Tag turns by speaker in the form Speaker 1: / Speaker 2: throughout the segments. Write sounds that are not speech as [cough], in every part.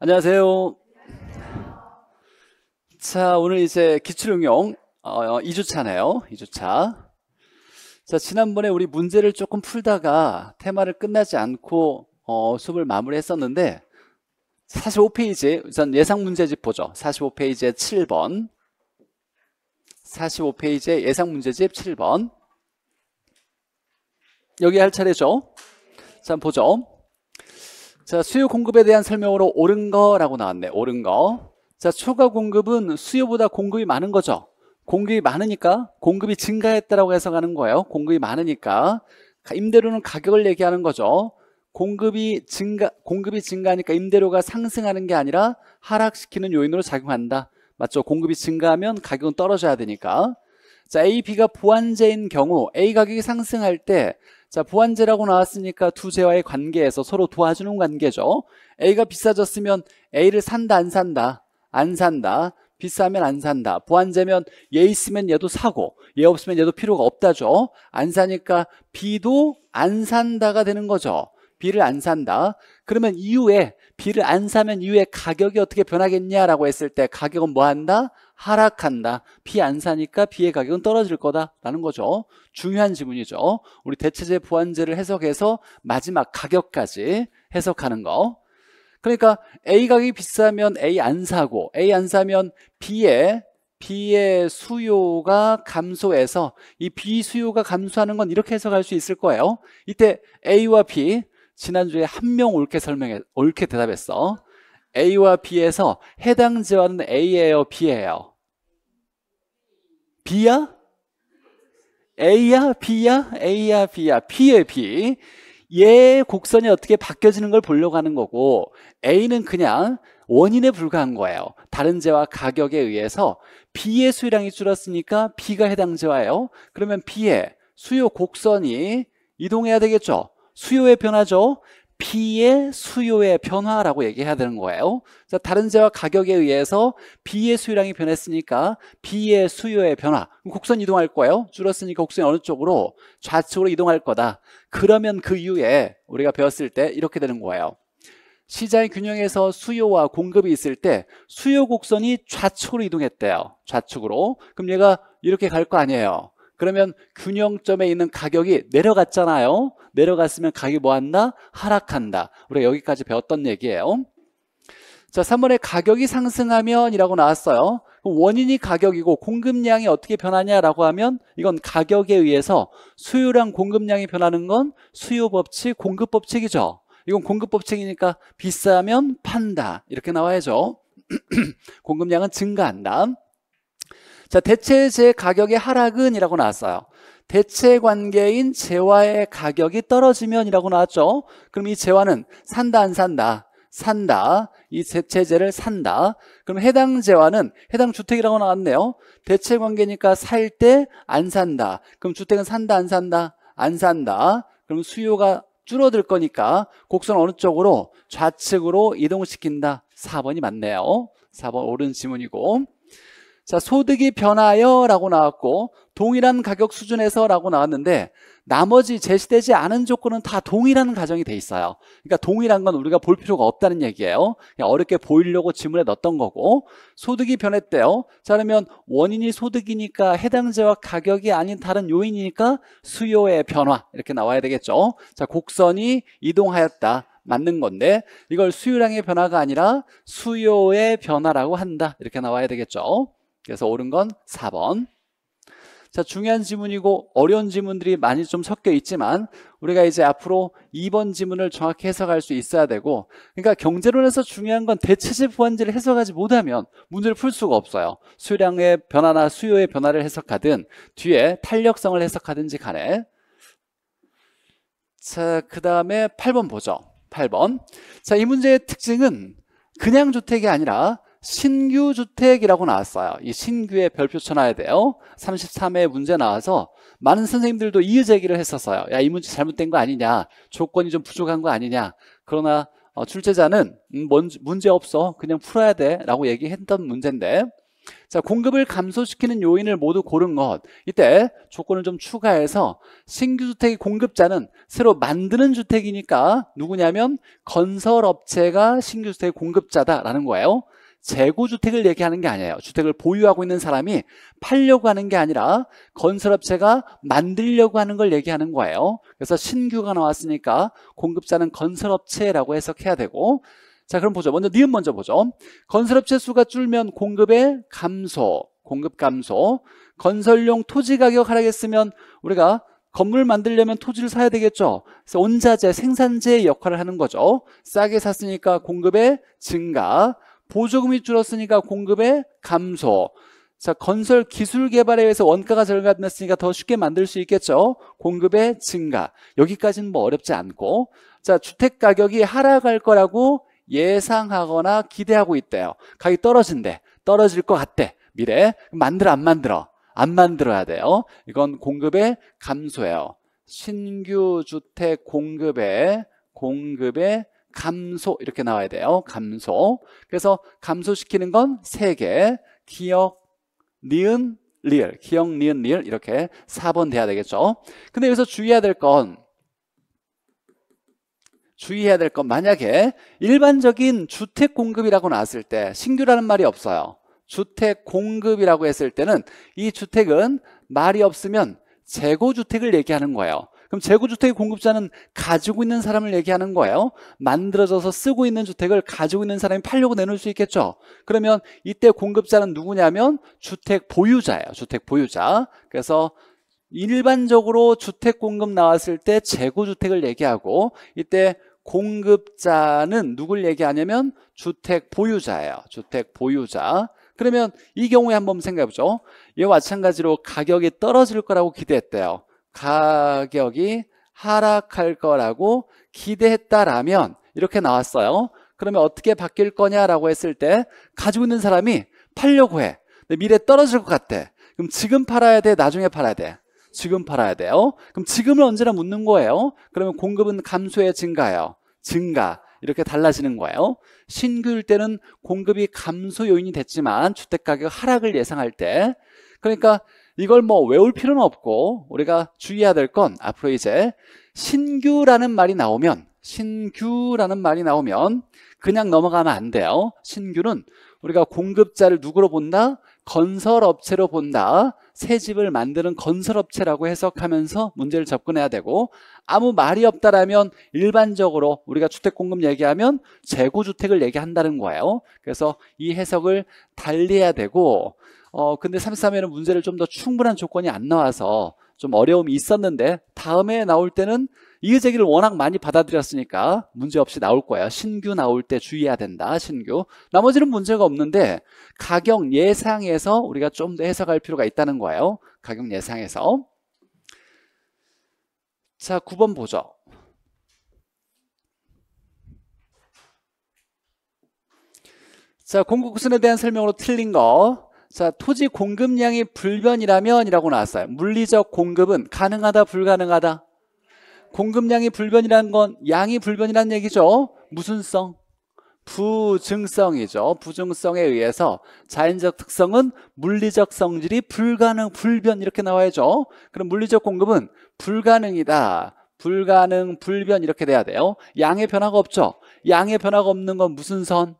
Speaker 1: 안녕하세요. 자, 오늘 이제 기출응용 어, 2주차네요. 어, 2주차. 자, 지난번에 우리 문제를 조금 풀다가 테마를 끝나지 않고 어, 수업을 마무리했었는데 45페이지, 우선 예상 문제집 보죠. 45페이지에 7번 45페이지에 예상 문제집 7번 여기 할 차례죠. 자, 보죠. 자, 수요 공급에 대한 설명으로 옳은 거라고 나왔네. 옳은 거. 자, 초과 공급은 수요보다 공급이 많은 거죠. 공급이 많으니까 공급이 증가했다라고 해석하는 거예요. 공급이 많으니까 임대료는 가격을 얘기하는 거죠. 공급이 증가 공급이 증가하니까 임대료가 상승하는 게 아니라 하락시키는 요인으로 작용한다. 맞죠? 공급이 증가하면 가격은 떨어져야 되니까. 자, A, B가 보완제인 경우 A 가격이 상승할 때 자, 보완제라고 나왔으니까 두 제와의 관계에서 서로 도와주는 관계죠. A가 비싸졌으면 A를 산다 안 산다? 안 산다. 비싸면 안 산다. 보완제면 얘 있으면 얘도 사고 얘 없으면 얘도 필요가 없다죠. 안 사니까 B도 안 산다가 되는 거죠. B를 안 산다. 그러면 이후에 B를 안 사면 이후에 가격이 어떻게 변하겠냐라고 했을 때 가격은 뭐 한다? 하락한다. 비 안 사니까 비의 가격은 떨어질 거다라는 거죠. 중요한 지문이죠. 우리 대체재 보완제를 해석해서 마지막 가격까지 해석하는 거. 그러니까 A 가격이 비싸면 A 안 사고 A 안 사면 B의 B의 수요가 감소해서 이 B 수요가 감소하는 건 이렇게 해석할 수 있을 거예요. 이때 A와 B 지난주에 한 명 옳게 설명해 옳게 대답했어. A와 B에서 해당 지원은 A예요, B예요? B야? A야? B야? A야? B야? B의 B. 얘의 곡선이 어떻게 바뀌어지는 걸 보려고 하는 거고 A는 그냥 원인에 불과한 거예요. 다른 재와 가격에 의해서 B의 수량이 줄었으니까 B가 해당 재화예요. 그러면 B의 수요 곡선이 이동해야 되겠죠. 수요의 변화죠. B의 수요의 변화라고 얘기해야 되는 거예요. 자, 다른 재화 가격에 의해서 B의 수요량이 변했으니까 B의 수요의 변화. 곡선 이동할 거예요. 줄었으니까 곡선이 어느 쪽으로? 좌측으로 이동할 거다. 그러면 그 이후에 우리가 배웠을 때 이렇게 되는 거예요. 시장의 균형에서 수요와 공급이 있을 때 수요 곡선이 좌측으로 이동했대요. 좌측으로. 그럼 얘가 이렇게 갈 거 아니에요. 그러면 균형점에 있는 가격이 내려갔잖아요. 내려갔으면 가격이 뭐한다? 하락한다. 우리가 여기까지 배웠던 얘기예요. 자, 3번에 가격이 상승하면 이라고 나왔어요. 원인이 가격이고 공급량이 어떻게 변하냐라고 하면 이건 가격에 의해서 수요량 공급량이 변하는 건 수요 법칙, 공급 법칙이죠. 이건 공급 법칙이니까 비싸면 판다. 이렇게 나와야죠. [clears throat] 공급량은 증가한다. 자, 대체재 가격의 하락은 이라고 나왔어요. 대체 관계인 재화의 가격이 떨어지면 이라고 나왔죠. 그럼 이 재화는 산다 안 산다? 산다. 이 대체재를 산다. 그럼 해당 재화는 해당 주택이라고 나왔네요. 대체 관계니까 살 때 안 산다. 그럼 주택은 산다 안 산다? 안 산다. 그럼 수요가 줄어들 거니까 곡선 어느 쪽으로 좌측으로 이동시킨다. 4번이 맞네요. 4번 옳은 지문이고 자, 소득이 변하여 라고 나왔고 동일한 가격 수준에서 라고 나왔는데 나머지 제시되지 않은 조건은 다 동일한 가정이 돼 있어요 그러니까 동일한 건 우리가 볼 필요가 없다는 얘기예요 어렵게 보이려고 지문에 넣었던 거고 소득이 변했대요 자 그러면 원인이 소득이니까 해당제와 가격이 아닌 다른 요인이니까 수요의 변화 이렇게 나와야 되겠죠 자 곡선이 이동하였다 맞는 건데 이걸 수요량의 변화가 아니라 수요의 변화라고 한다 이렇게 나와야 되겠죠 그래서 옳은 건 4번. 자, 중요한 지문이고 어려운 지문들이 많이 좀 섞여 있지만 우리가 이제 앞으로 2번 지문을 정확히 해석할 수 있어야 되고 그러니까 경제론에서 중요한 건 대체제 보완제를 해석하지 못하면 문제를 풀 수가 없어요. 수량의 변화나 수요의 변화를 해석하든 뒤에 탄력성을 해석하든지 간에 자, 그 다음에 8번 보죠. 8번. 자, 이 문제의 특징은 그냥 주택이 아니라 신규 주택이라고 나왔어요. 이 신규에 별표 쳐놔야 돼요. 33회 문제 나와서 많은 선생님들도 이의 제기를 했었어요. 야, 이 문제 잘못된 거 아니냐. 조건이 좀 부족한 거 아니냐. 그러나 어, 출제자는 음, 문제 없어. 그냥 풀어야 돼. 라고 얘기했던 문제인데 자, 공급을 감소시키는 요인을 모두 고른 것. 이때 조건을 좀 추가해서 신규 주택의 공급자는 새로 만드는 주택이니까 누구냐면 건설업체가 신규 주택의 공급자다라는 거예요. 재고주택을 얘기하는 게 아니에요. 주택을 보유하고 있는 사람이 팔려고 하는 게 아니라 건설업체가 만들려고 하는 걸 얘기하는 거예요. 그래서 신규가 나왔으니까 공급자는 건설업체라고 해석해야 되고 자 그럼 보죠. 먼저 니은 먼저 보죠. 건설업체 수가 줄면 공급의 감소, 공급 감소 건설용 토지 가격 하락했으면 우리가 건물 만들려면 토지를 사야 되겠죠. 그래서 온자재, 생산재의 역할을 하는 거죠. 싸게 샀으니까 공급의 증가, 보조금이 줄었으니까 공급의 감소. 자, 건설 기술 개발에 의해서 원가가 절감됐으니까 더 쉽게 만들 수 있겠죠. 공급의 증가. 여기까지는 뭐 어렵지 않고. 자, 주택 가격이 하락할 거라고 예상하거나 기대하고 있대요. 가격이 떨어진대. 떨어질 것 같대. 미래. 만들어, 안 만들어? 안 만들어야 돼요. 이건 공급의 감소예요. 신규 주택 공급의 공급의 감소 이렇게 나와야 돼요. 감소. 그래서 감소시키는 건3 개. 기억, 니은, 리을. 기억, 니은, 리을 이렇게 4번 돼야 되겠죠. 근데 여기서 주의해야 될 건 주의해야 될 건 만약에 일반적인 주택 공급이라고 나왔을 때 신규라는 말이 없어요. 주택 공급이라고 했을 때는 이 주택은 말이 없으면 재고주택을 얘기하는 거예요. 그럼 재고주택의 공급자는 가지고 있는 사람을 얘기하는 거예요. 만들어져서 쓰고 있는 주택을 가지고 있는 사람이 팔려고 내놓을 수 있겠죠. 그러면 이때 공급자는 누구냐면 주택 보유자예요. 주택 보유자. 그래서 일반적으로 주택 공급 나왔을 때 재고주택을 얘기하고 이때 공급자는 누굴 얘기하냐면 주택 보유자예요. 주택 보유자. 그러면 이 경우에 한번 생각해보죠. 이와 마찬가지로 가격이 떨어질 거라고 기대했대요. 가격이 하락할 거라고 기대했다라면 이렇게 나왔어요. 그러면 어떻게 바뀔 거냐라고 했을 때 가지고 있는 사람이 팔려고 해. 근데 미래 떨어질 것같아 그럼 지금 팔아야 돼? 나중에 팔아야 돼? 지금 팔아야 돼요. 그럼 지금을 언제나 묻는 거예요. 그러면 공급은 감소에 증가요. 증가. 이렇게 달라지는 거예요. 신규일 때는 공급이 감소 요인이 됐지만 주택가격 하락을 예상할 때 그러니까 이걸 뭐 외울 필요는 없고 우리가 주의해야 될 건 앞으로 이제 신규라는 말이 나오면 신규라는 말이 나오면 그냥 넘어가면 안 돼요 신규는 우리가 공급자를 누구로 본다? 건설업체로 본다 새 집을 만드는 건설업체라고 해석하면서 문제를 접근해야 되고 아무 말이 없다라면 일반적으로 우리가 주택공급 얘기하면 재고주택을 얘기한다는 거예요 그래서 이 해석을 달리해야 되고 어 근데 33회는 문제를 좀 더 충분한 조건이 안 나와서 좀 어려움이 있었는데 다음에 나올 때는 이의제기를 워낙 많이 받아들였으니까 문제없이 나올 거예요. 신규 나올 때 주의해야 된다. 신규. 나머지는 문제가 없는데 가격 예상에서 우리가 좀 더 해석할 필요가 있다는 거예요. 가격 예상에서. 자, 9번 보죠. 자, 공급순에 대한 설명으로 틀린 거. 자, 토지 공급량이 불변이라면 이라고 나왔어요. 물리적 공급은 가능하다 불가능하다. 공급량이 불변이라는 건 양이 불변이라는 얘기죠. 무슨 성? 부증성이죠. 부증성에 의해서 자연적 특성은 물리적 성질이 불가능, 불변 이렇게 나와야죠. 그럼 물리적 공급은 불가능이다. 불가능, 불변 이렇게 돼야 돼요. 양의 변화가 없죠. 양의 변화가 없는 건 무슨 선?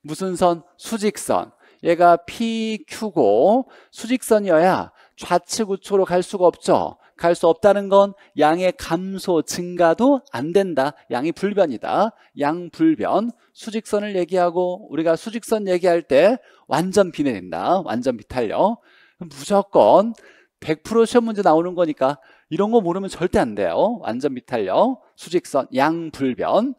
Speaker 1: 무슨 선? 수직선. 얘가 PQ고 수직선이어야 좌측 우측으로 갈 수가 없죠. 갈 수 없다는 건 양의 감소, 증가도 안 된다. 양이 불변이다. 양불변. 수직선을 얘기하고 우리가 수직선 얘기할 때 완전 비례된다. 완전 비탈력 무조건 100% 시험 문제 나오는 거니까 이런 거 모르면 절대 안 돼요. 완전 비탈력 수직선, 양불변.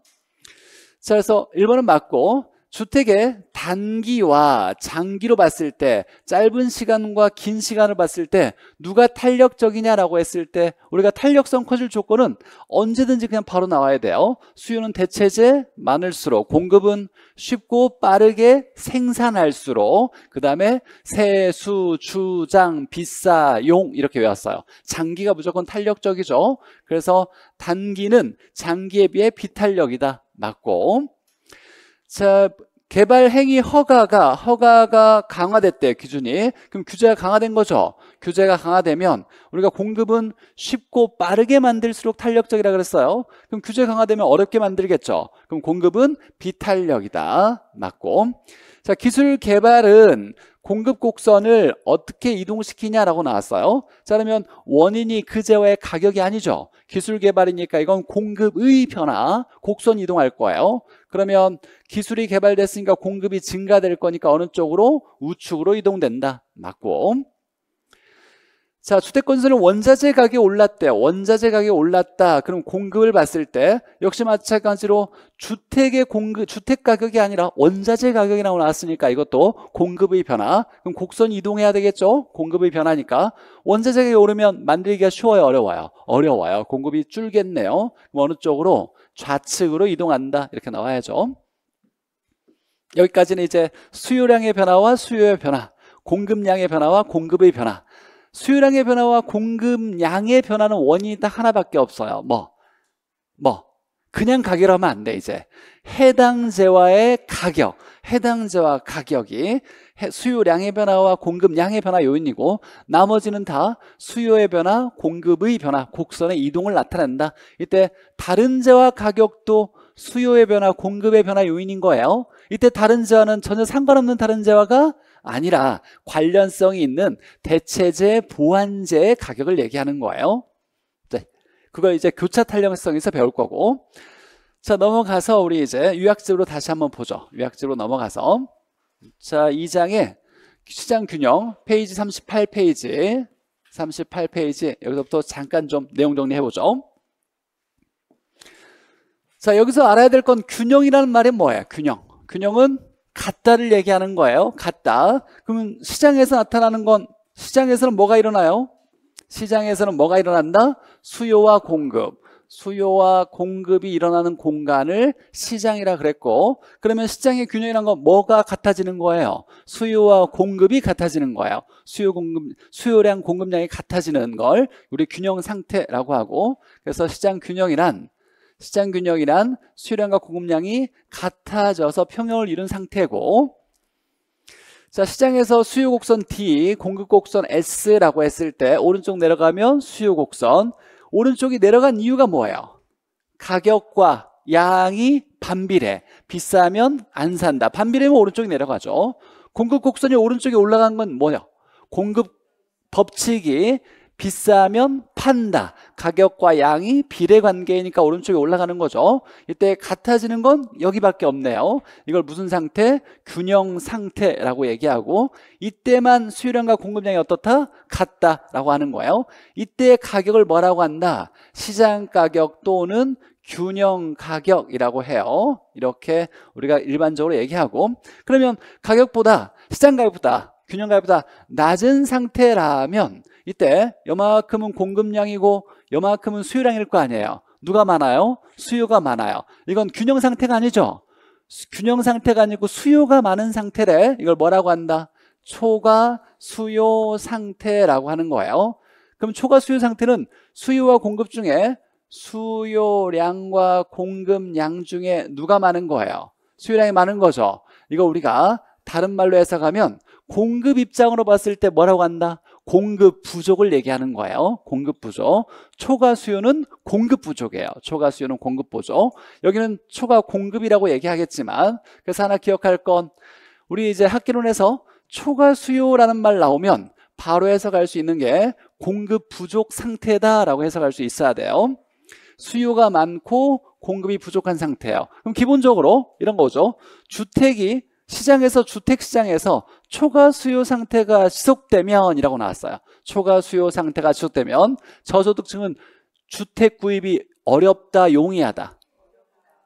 Speaker 1: 자, 그래서 1번은 맞고 주택의 단기와 장기로 봤을 때 짧은 시간과 긴 시간을 봤을 때 누가 탄력적이냐라고 했을 때 우리가 탄력성 커질 조건은 언제든지 그냥 바로 나와야 돼요 수요는 대체제 많을수록 공급은 쉽고 빠르게 생산할수록 그 다음에 세수, 주장, 비싸, 용 이렇게 외웠어요 장기가 무조건 탄력적이죠 그래서 단기는 장기에 비해 비탄력이다 맞고 자, 개발 행위 허가가 허가가 강화됐대 기준이 그럼 규제가 강화된 거죠 규제가 강화되면 우리가 공급은 쉽고 빠르게 만들수록 탄력적이라 그랬어요 그럼 규제 강화되면 어렵게 만들겠죠 그럼 공급은 비탄력이다 맞고 자, 기술 개발은 공급 곡선을 어떻게 이동시키냐라고 나왔어요. 자, 그러면 원인이 그제와의 가격이 아니죠. 기술 개발이니까 이건 공급의 변화, 곡선 이동할 거예요. 그러면 기술이 개발됐으니까 공급이 증가될 거니까 어느 쪽으로? 우측으로 이동된다. 맞고. 자, 주택건설은 원자재 가격이 올랐대. 원자재 가격이 올랐다. 그럼 공급을 봤을 때 역시 마찬가지로 주택의 공급, 주택 가격이 아니라 원자재 가격이 나왔으니까 이것도 공급의 변화. 그럼 곡선 이동해야 되겠죠? 공급의 변화니까. 원자재 가격이 오르면 만들기가 쉬워요? 어려워요? 어려워요. 공급이 줄겠네요. 어느 쪽으로? 좌측으로 이동한다. 이렇게 나와야죠. 여기까지는 이제 수요량의 변화와 수요의 변화, 공급량의 변화와 공급의 변화. 수요량의 변화와 공급량의 변화는 원인이 딱 하나밖에 없어요. 뭐, 뭐. 그냥 가격이라 하면 안 돼, 이제. 해당재화의 가격. 해당재화 가격이 수요량의 변화와 공급량의 변화 요인이고 나머지는 다 수요의 변화, 공급의 변화, 곡선의 이동을 나타낸다. 이때 다른 재화 가격도 수요의 변화, 공급의 변화 요인인 거예요. 이때 다른 재화는 전혀 상관없는 다른 재화가 아니라 관련성이 있는 대체재 보완재 가격을 얘기하는 거예요. 네. 그걸 이제 교차 탄력성에서 배울 거고 자 넘어가서 우리 이제 유약집으로 다시 한번 보죠. 유약집으로 넘어가서 자 2장에 시장 균형 페이지 38페이지 38페이지 여기서부터 잠깐 좀 내용 정리해보죠 자 여기서 알아야 될 건 균형이라는 말이 뭐예요 균형 균형은 같다를 얘기하는 거예요. 같다. 그러면 시장에서 나타나는 건 시장에서는 뭐가 일어나요? 시장에서는 뭐가 일어난다? 수요와 공급. 수요와 공급이 일어나는 공간을 시장이라 그랬고 그러면 시장의 균형이란 건 뭐가 같아지는 거예요? 수요와 공급이 같아지는 거예요. 수요 공급 수요량 공급량이 같아지는 걸 우리 균형 상태라고 하고 그래서 시장 균형이란 시장 균형이란 수요량과 공급량이 같아져서 평형을 이룬 상태고 자 시장에서 수요 곡선 D, 공급 곡선 S라고 했을 때 오른쪽 내려가면 수요 곡선 오른쪽이 내려간 이유가 뭐예요? 가격과 양이 반비례 비싸면 안 산다 반비례면 오른쪽이 내려가죠 공급 곡선이 오른쪽에 올라간 건 뭐냐 공급 법칙이 비싸면 판다. 가격과 양이 비례 관계이니까 오른쪽에 올라가는 거죠. 이때 같아지는 건 여기밖에 없네요. 이걸 무슨 상태? 균형 상태라고 얘기하고 이때만 수요량과 공급량이 어떻다? 같다라고 하는 거예요. 이때 가격을 뭐라고 한다? 시장 가격 또는 균형 가격이라고 해요. 이렇게 우리가 일반적으로 얘기하고 그러면 가격보다 시장 가격보다 균형 가격보다 낮은 상태라면 이때 요만큼은 공급량이고 요만큼은 수요량일 거 아니에요. 누가 많아요? 수요가 많아요. 이건 균형 상태가 아니죠. 균형 상태가 아니고 수요가 많은 상태래. 이걸 뭐라고 한다? 초과 수요 상태라고 하는 거예요. 그럼 초과 수요 상태는 수요와 공급 중에 수요량과 공급량 중에 누가 많은 거예요? 수요량이 많은 거죠. 이거 우리가 다른 말로 해석하면 공급 입장으로 봤을 때 뭐라고 한다? 공급 부족을 얘기하는 거예요. 공급 부족. 초과 수요는 공급 부족이에요. 초과 수요는 공급 부족. 여기는 초과 공급이라고 얘기하겠지만 그래서 하나 기억할 건 우리 이제 학기론에서 초과 수요라는 말 나오면 바로 해석할 수 있는 게 공급 부족 상태다라고 해석할 수 있어야 돼요. 수요가 많고 공급이 부족한 상태예요. 그럼 기본적으로 이런 거죠. 주택이 시장에서 주택 시장에서 초과 수요 상태가 지속되면이라고 나왔어요. 초과 수요 상태가 지속되면 저소득층은 주택 구입이 어렵다, 용이하다.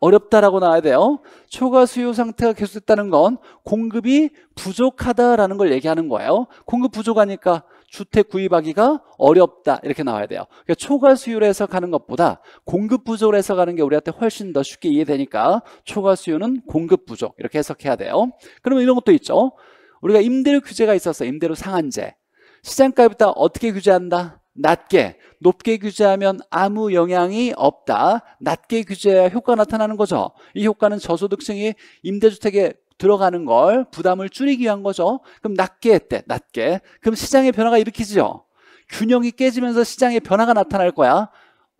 Speaker 1: 어렵다라고 나와야 돼요. 초과 수요 상태가 계속됐다는 건 공급이 부족하다라는 걸 얘기하는 거예요. 공급 부족하니까 주택 구입하기가 어렵다 이렇게 나와야 돼요. 그러니까 초과 수요로해서 가는 것보다 공급 부족으로 해서 가는 게 우리한테 훨씬 더 쉽게 이해되니까 초과 수요는 공급 부족 이렇게 해석해야 돼요. 그러면 이런 것도 있죠. 우리가 임대료 규제가 있어서 임대료 상한제 시장가보다 어떻게 규제한다? 낮게 높게 규제하면 아무 영향이 없다 낮게 규제해야 효과 나타나는 거죠 이 효과는 저소득층이 임대주택에 들어가는 걸 부담을 줄이기 위한 거죠. 그럼 낮게 했대, 낮게. 그럼 시장의 변화가 일으키지요 균형이 깨지면서 시장의 변화가 나타날 거야.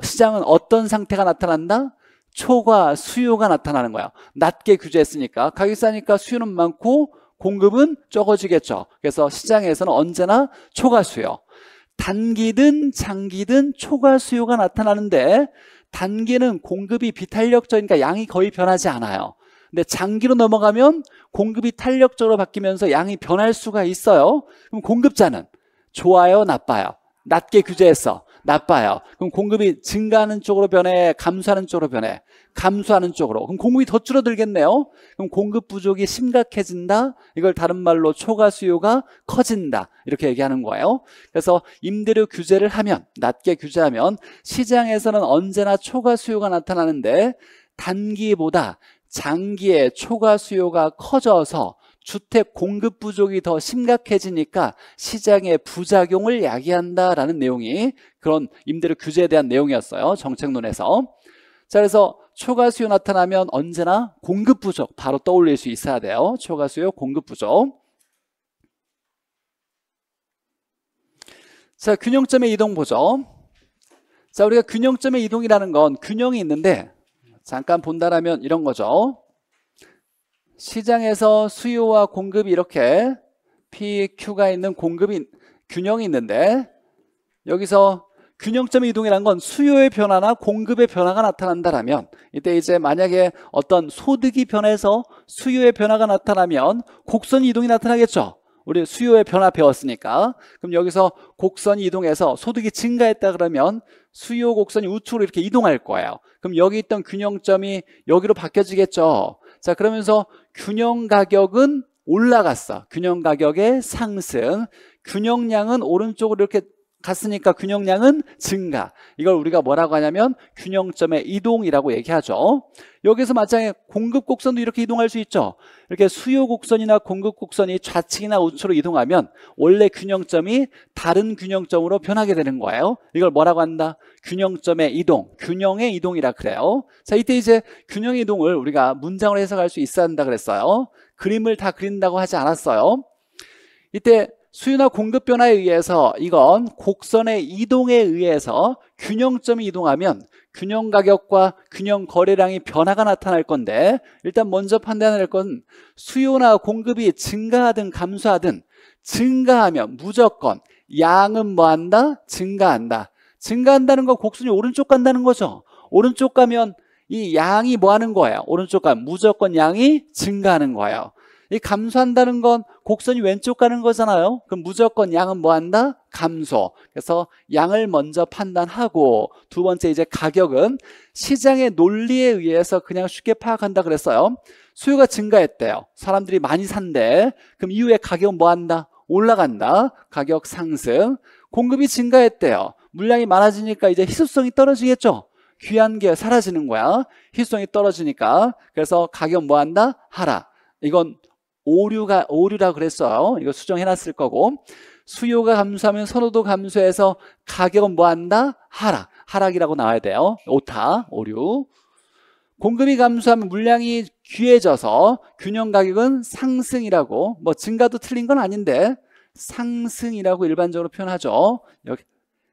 Speaker 1: 시장은 어떤 상태가 나타난다? 초과 수요가 나타나는 거야. 낮게 규제했으니까 가격 싸니까 수요는 많고 공급은 적어지겠죠. 그래서 시장에서는 언제나 초과 수요. 단기든 장기든 초과 수요가 나타나는데 단기는 공급이 비탄력적이니까 양이 거의 변하지 않아요. 근데 장기로 넘어가면 공급이 탄력적으로 바뀌면서 양이 변할 수가 있어요. 그럼 공급자는 좋아요, 나빠요. 낮게 규제했어. 나빠요. 그럼 공급이 증가하는 쪽으로 변해, 감소하는 쪽으로 변해, 감소하는 쪽으로. 그럼 공급이 더 줄어들겠네요. 그럼 공급 부족이 심각해진다. 이걸 다른 말로 초과 수요가 커진다. 이렇게 얘기하는 거예요. 그래서 임대료 규제를 하면, 낮게 규제하면 시장에서는 언제나 초과 수요가 나타나는데 단기보다 장기에 초과 수요가 커져서 주택 공급 부족이 더 심각해지니까 시장의 부작용을 야기한다라는 내용이 그런 임대료 규제에 대한 내용이었어요. 정책론에서. 자, 그래서 초과 수요 나타나면 언제나 공급 부족 바로 떠올릴 수 있어야 돼요. 초과 수요 공급 부족. 자, 균형점의 이동 보죠. 자, 우리가 균형점의 이동이라는 건 균형이 있는데 잠깐 본다라면 이런 거죠. 시장에서 수요와 공급이 이렇게 P, Q가 있는 공급이 균형이 있는데 여기서 균형점의 이동이란 건 수요의 변화나 공급의 변화가 나타난다라면 이때 이제 만약에 어떤 소득이 변해서 수요의 변화가 나타나면 곡선 이동이 나타나겠죠. 우리 수요의 변화 배웠으니까 그럼 여기서 곡선이 이동해서 소득이 증가했다 그러면 수요 곡선이 우측으로 이렇게 이동할 거예요 그럼 여기 있던 균형점이 여기로 바뀌어지겠죠 자 그러면서 균형 가격은 올라갔어 균형 가격의 상승 균형량은 오른쪽으로 이렇게 같으니까 균형량은 증가 이걸 우리가 뭐라고 하냐면 균형점의 이동이라고 얘기하죠 여기서 마찬가지 공급 곡선도 이렇게 이동할 수 있죠 이렇게 수요 곡선이나 공급 곡선이 좌측이나 우측으로 이동하면 원래 균형점이 다른 균형점으로 변하게 되는 거예요 이걸 뭐라고 한다? 균형점의 이동, 균형의 이동이라 그래요 자 이때 이제 균형의 이동을 우리가 문장으로 해석할 수 있어야 한다 그랬어요 그림을 다 그린다고 하지 않았어요 이때 수요나 공급 변화에 의해서 이건 곡선의 이동에 의해서 균형점이 이동하면 균형 가격과 균형 거래량이 변화가 나타날 건데 일단 먼저 판단할 건 수요나 공급이 증가하든 감소하든 증가하면 무조건 양은 뭐 한다? 증가한다. 증가한다는 건 곡선이 오른쪽 간다는 거죠. 오른쪽 가면 이 양이 뭐 하는 거예요? 오른쪽 가면 무조건 양이 증가하는 거예요. 이 감소한다는 건 곡선이 왼쪽 가는 거잖아요. 그럼 무조건 양은 뭐 한다? 감소. 그래서 양을 먼저 판단하고 두 번째 이제 가격은 시장의 논리에 의해서 그냥 쉽게 파악한다 그랬어요. 수요가 증가했대요. 사람들이 많이 산대. 그럼 이후에 가격은 뭐 한다? 올라간다. 가격 상승. 공급이 증가했대요. 물량이 많아지니까 이제 희소성이 떨어지겠죠. 귀한 게 사라지는 거야. 희소성이 떨어지니까. 그래서 가격 뭐 한다? 하라. 이건 오류가 오류라 그랬어요. 이거 수정해 놨을 거고. 수요가 감소하면 선호도 감소해서 가격은 뭐 한다? 하락. 하락이라고 나와야 돼요. 오타, 오류. 공급이 감소하면 물량이 귀해져서 균형 가격은 상승이라고 뭐 증가도 틀린 건 아닌데 상승이라고 일반적으로 표현하죠. 여기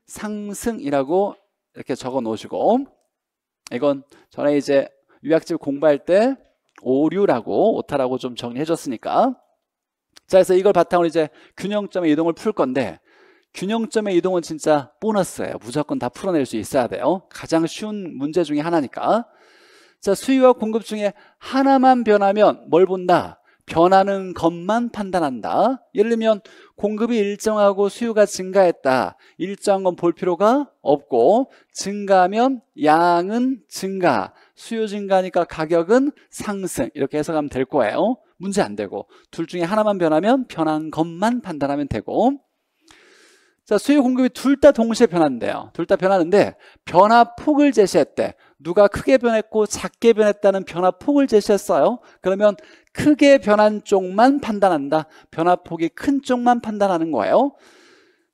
Speaker 1: 상승이라고 이렇게 적어 놓으시고 이건 전에 이제 유약집 공부할 때 오류라고 오타라고 좀 정리해줬으니까 자 그래서 이걸 바탕으로 이제 균형점의 이동을 풀 건데 균형점의 이동은 진짜 보너스예요 무조건 다 풀어낼 수 있어야 돼요 가장 쉬운 문제 중에 하나니까 자 수요와 공급 중에 하나만 변하면 뭘 본다? 변하는 것만 판단한다 예를 들면 공급이 일정하고 수요가 증가했다 일정한 건 볼 필요가 없고 증가하면 양은 증가 수요 증가니까 가격은 상승 이렇게 해석하면 될 거예요 문제 안 되고 둘 중에 하나만 변하면 변한 것만 판단하면 되고 자 수요 공급이 둘 다 동시에 변한대요 둘 다 변하는데 변화폭을 제시했대 누가 크게 변했고 작게 변했다는 변화폭을 제시했어요 그러면 크게 변한 쪽만 판단한다 변화폭이 큰 쪽만 판단하는 거예요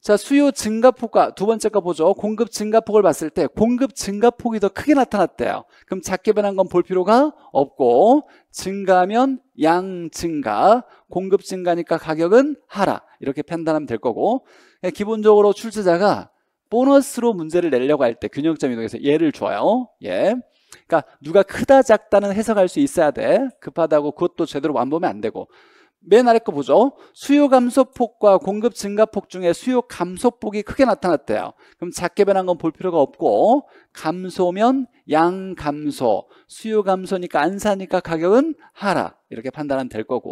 Speaker 1: 자 수요 증가폭과 두 번째 거 보죠. 공급 증가폭을 봤을 때 공급 증가폭이 더 크게 나타났대요. 그럼 작게 변한 건 볼 필요가 없고 증가면 양 증가, 공급 증가니까 가격은 하락 이렇게 판단하면 될 거고 예, 기본적으로 출제자가 보너스로 문제를 내려고 할 때 균형점 이동에서 예를 줘요. 예. 그러니까 누가 크다 작다는 해석할 수 있어야 돼 급하다고 그것도 제대로 완보면 안 되고 맨 아래 거 보죠. 수요 감소폭과 공급 증가폭 중에 수요 감소폭이 크게 나타났대요. 그럼 작게 변한 건 볼 필요가 없고 감소면 양 감소, 수요 감소니까 안 사니까 가격은 하락 이렇게 판단하면 될 거고